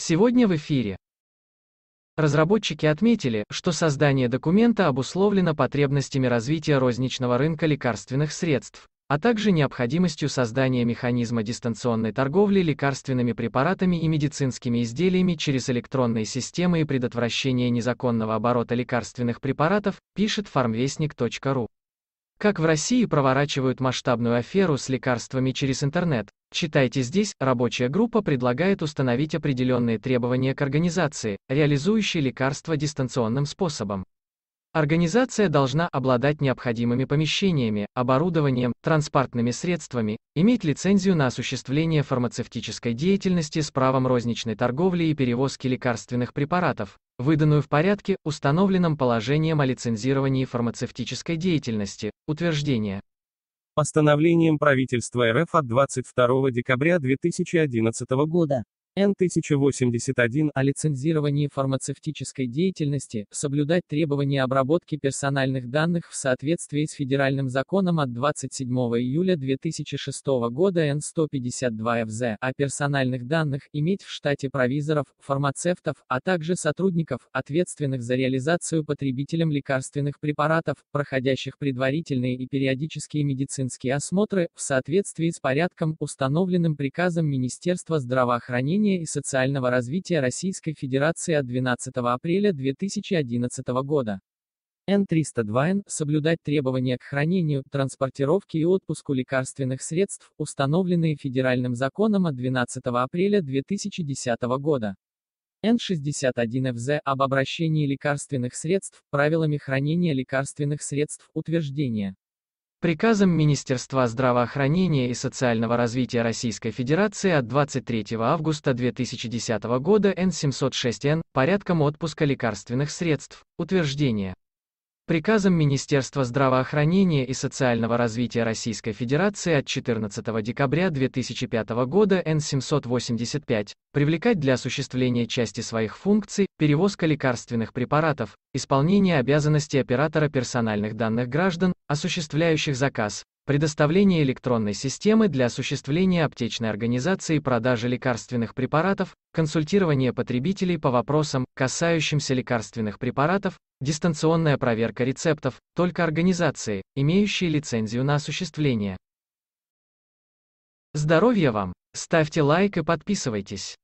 Сегодня в эфире. Разработчики отметили, что создание документа обусловлено потребностями развития розничного рынка лекарственных средств, а также необходимостью создания механизма дистанционной торговли лекарственными препаратами и медицинскими изделиями через электронные системы и предотвращения незаконного оборота лекарственных препаратов, пишет farmvestnik.ru. Как в России проворачивают масштабную аферу с лекарствами через интернет? Читайте здесь, рабочая группа предлагает установить определенные требования к организации, реализующей лекарства дистанционным способом. Организация должна обладать необходимыми помещениями, оборудованием, транспортными средствами, иметь лицензию на осуществление фармацевтической деятельности с правом розничной торговли и перевозки лекарственных препаратов, выданную в порядке, установленном положением о лицензировании фармацевтической деятельности, утверждение. Постановлением правительства РФ от 22 декабря 2011 года Н-1081 о лицензировании фармацевтической деятельности, соблюдать требования обработки персональных данных в соответствии с федеральным законом от 27 июля 2006 года Н-152 ФЗ о персональных данных, иметь в штате провизоров, фармацевтов, а также сотрудников, ответственных за реализацию потребителям лекарственных препаратов, проходящих предварительные и периодические медицинские осмотры, в соответствии с порядком, установленным приказом Министерства здравоохранения управления и социального развития Российской Федерации от 12 апреля 2011 года. Н-302Н – соблюдать требования к хранению, транспортировке и отпуску лекарственных средств, установленные федеральным законом от 12 апреля 2010 года. Н-61ФЗ об обращении лекарственных средств, правилами хранения лекарственных средств, утверждение. Приказом Министерства здравоохранения и социального развития Российской Федерации от 23 августа 2010 года Н706Н порядком отпуска лекарственных средств, утверждение. Приказом Министерства здравоохранения и социального развития Российской Федерации от 14 декабря 2005 года Н-785 привлекать для осуществления части своих функций перевозка лекарственных препаратов, исполнение обязанностей оператора персональных данных граждан, осуществляющих заказ, предоставление электронной системы для осуществления аптечной организации продажи лекарственных препаратов, консультирование потребителей по вопросам, касающимся лекарственных препаратов, дистанционная проверка рецептов, только организации, имеющие лицензию на осуществление. Здоровья вам! Ставьте лайк и подписывайтесь.